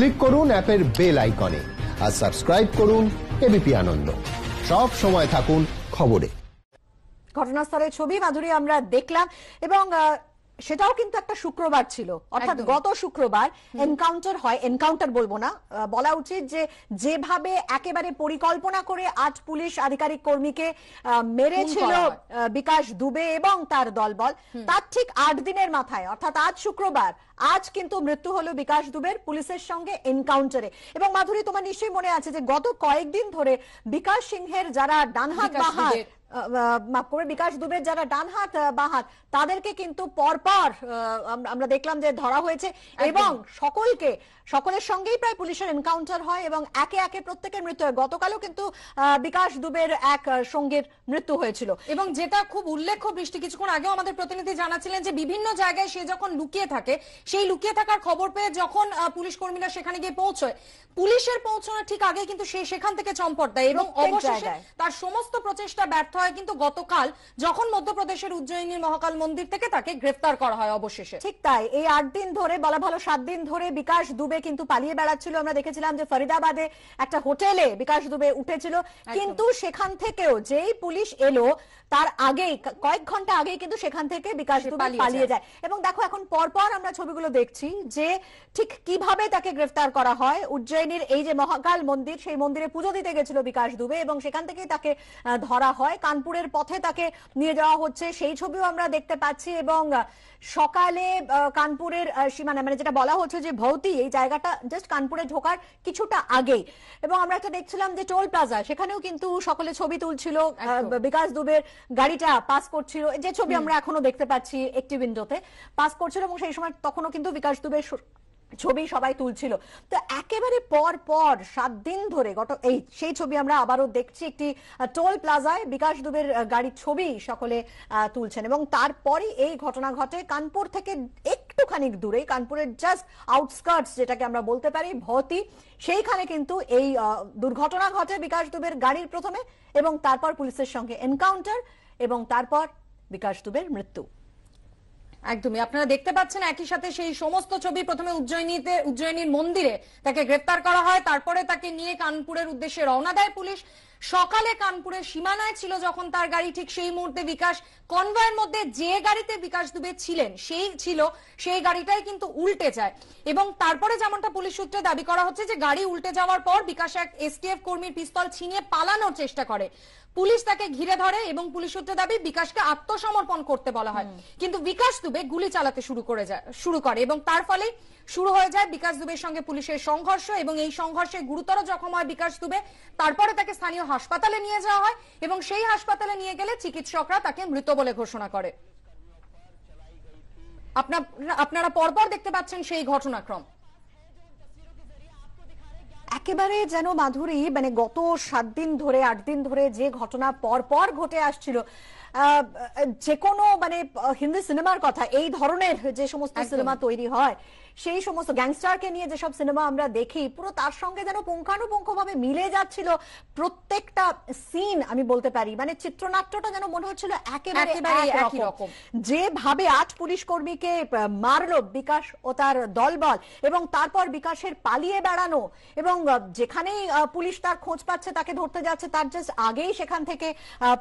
click করুন অ্যাপের bell আইকনে আর সাবস্ক্রাইব করুন এবিপি আনন্দ সব সময় থাকুন খবরে ঘটনাস্থলের ছবি মাধুরী আমরা দেখলাম এবং সেটাও কিন্তু একটা শুক্রবার ছিল অর্থাৎ গত শুক্রবার এনকাউন্টার হয় এনকাউন্টার বলবো না বলা উচিত যে যেভাবে একেবারে পরিকল্পনা করে আজ পুলিশ আধিকারিক কর্মীকে মেরেছিল বিকাশ দুবে এবং তার দলবল তার ঠিক আট দিনের মাথায় অর্থাৎ আজ শুক্রবার আজ কিন্তু মৃত্যু হলো বিকাশ দুবের পুলিশের সঙ্গে এনকাউন্টারে এবং মাধুরী তোমার নিশ্চয়ই মনে আছে যে গত কয়েকদিন ধরে বিকাশ সিংহের যারা ডানহাত বাহাত মাফ করবে বিকাশ দুবের যারা ডান হাত বা হাত তাদেরকে কিন্তু পরপর আমরা দেখলাম যে ধরা হয়েছে এবং সকলকে সকলের সঙ্গেই প্রায় পুলিশের এনকাউন্টার হয় এবং একে একে প্রত্যেকের মৃত্যু হয় গতকালও কিন্তু বিকাশ দুবের এক সঙ্গীর মৃত্যু হয়েছিল এবং যেটা খুব উল্লেখ্য বৃষ্টি কিছুক্ষণ আগেও আমাদের প্রতিনিধি জানাচ্ছিলেন যে বিভিন্ন জায়গায় সে যখন লুকিয়ে থাকে সেই লুকিয়ে থাকার খবর পেয়ে যখন পুলিশ কর্মীরা সেখানে গিয়ে পৌঁছয় পুলিশের পৌঁছানোর ঠিক আগে কিন্তু সে সেখান থেকে চম্পট দেয় এবং অবশেষে তার সমস্ত প্রচেষ্টা ব্যর্থ হয় কিন্তু গতকাল যখন মধ্যপ্রদেশের উজ্জয়িনীর মহাকাল মন্দির থেকে তাকে গ্রেফতার করা হয় অবশেষে ঠিক তাই এই আট দিন ধরে বলা ভালো সাত দিন ধরে বিকাশ দুবে কিন্তু পালিয়ে বেড়াচ্ছিল আমরা দেখেছিলাম যে ফরিদাবাদে একটা হোটেলে বিকাশ দুবে উঠেছিল কিন্তু সেখান থেকেও যেই পুলিশ এলো তার আগেই কয়েক ঘন্টা আগেই কিন্তু সেখান থেকে বিকাশ দুবে পালিয়ে যায় এবং দেখো এখন পরপর আমরা ছবিগুলো দেখছি যে ঠিক কিভাবে তাকে গ্রেফতার করা হয় উজ্জয়িনীর এই যে মহাকাল মন্দির সেই মন্দিরে পুজো দিতে গেছিল বিকাশ দুবে এবং সেখান থেকেই তাকে ধরা হয় কানপুরের পথে তাকে নিয়ে যাওয়া হচ্ছে সেই ছবিও আমরা দেখতে পাচ্ছি এবং সকালে কানপুরের সীমানা মানে যেটা বলা হচ্ছে যে ভৌতি এই জায়গাটা জাস্ট কানপুরে ঢোকার কিছুটা আগেই এবং আমরা একটা দেখছিলাম যে টোল প্লাজা সেখানেও কিন্তু সকলে ছবি তুলছিল বিকাশ দুবের গাড়িটা পাস করছিল যে ছবি আমরা এখনো দেখতে পাচ্ছি একটি উইন্ডোতে পাস করছিল এবং সেই সময় তখনও কিন্তু বিকাশ দুবের ছবি সবাই তুলছিল তো একেবারে পর পর সাত দিন ধরে গত এই সেই ছবি আমরা আবারও দেখছি একটি টোল প্লাজায় বিকাশ দুবের গাড়ির ছবি সকলে তুলছেন এবং তারপরে এই ঘটনা ঘটে কানপুর থেকে একটুখানি দূরে কানপুরের জাস্ট আউটস্কার্টস যেটাকে আমরা বলতে পারি ভতি সেইখানে কিন্তু এই দুর্ঘটনা ঘটে বিকাশ দুবের গাড়ির প্রথমে এবং তারপর পুলিশের সঙ্গে এনকাউন্টার এবং তারপর বিকাশ দুবের মৃত্যু একদমই আপনারা দেখতে পাচ্ছেন একই সাথে সেই সমস্ত ছবি প্রথমে উজ্জয়িনীতে উজ্জয়িনীর মন্দিরে তাকে গ্রেপ্তার করা হয় তারপরে তাকে নিয়ে কানপুরের উদ্দেশ্যে রওনা দেয় পুলিশ সকালে কানপুরের সীমানায় ছিল যখন তার গাড়ি ঠিক সেই মুহূর্তে বিকাশ কনভয়ের মধ্যে যে গাড়িতে বিকাশ দুবে ছিলেন সেই ছিল সেই গাড়িটাই কিন্তু উল্টে যায় এবং তারপরে যেমনটা পুলিশ সূত্রে দাবি করা হচ্ছে যে গাড়ি উল্টে যাওয়ার পর বিকাশ এক এসটিএফ কর্মীর পিস্তল ছিনিয়ে পালানোর চেষ্টা করে পুলিশ তাকে ঘিরে ধরে এবং পুলিশ সূত্রে দাবি বিকাশকে আত্মসমর্পণ করতে বলা হয় কিন্তু বিকাশ দুবে গুলি চালাতে শুরু করে যায় শুরু করে এবং তার ফলে শুরু হয়ে যায় বিকাশ দুবের সঙ্গে পুলিশের সংঘর্ষ এবং এই সংঘর্ষে গুরুতর জখম হয় বিকাশ দুবে তারপরে তাকে স্থানীয় হাসপাতালে নিয়ে যাওয়া হয় এবং সেই হাসপাতালে নিয়ে গেলে চিকিৎসকরা তাকে মৃত বলে ঘোষণা করে আপনারা পরপর দেখতে পাচ্ছেন সেই ঘটনাক্রম একেবারে যেন মাধুরী মানে গত সাত দিন ধরে আট দিন ধরে যে ঘটনা পর পর ঘটে আসছিল যে কোনো মানে হিন্দি সিনেমার কথা এই ধরনের যে সমস্ত সিনেমা তৈরি হয় সেই সমস্ত গ্যাংস্টারকে নিয়ে যেসব সিনেমা আমরা দেখি পুরো তার সঙ্গে যেন পুঙ্খানুপুঙ্খ ভাবে মিলে যাচ্ছিল প্রত্যেকটা সিন আমি বলতে পারি মানে চিত্রনাট্যটা যেন মনে হচ্ছিল একেবারে একই রকম যেভাবে আট পুলিশ কর্মীকে মারল বিকাশ ও তার দলবল এবং তারপর বিকাশের পালিয়ে বেড়ানো এবং যেখানেই পুলিশ তার খোঁজ পাচ্ছে তাকে ধরতে যাচ্ছে তার জাস্ট আগেই সেখান থেকে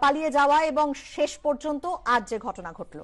পালিয়ে যাওয়া এবং শেষ পর্যন্ত আজ যে ঘটনা ঘটলো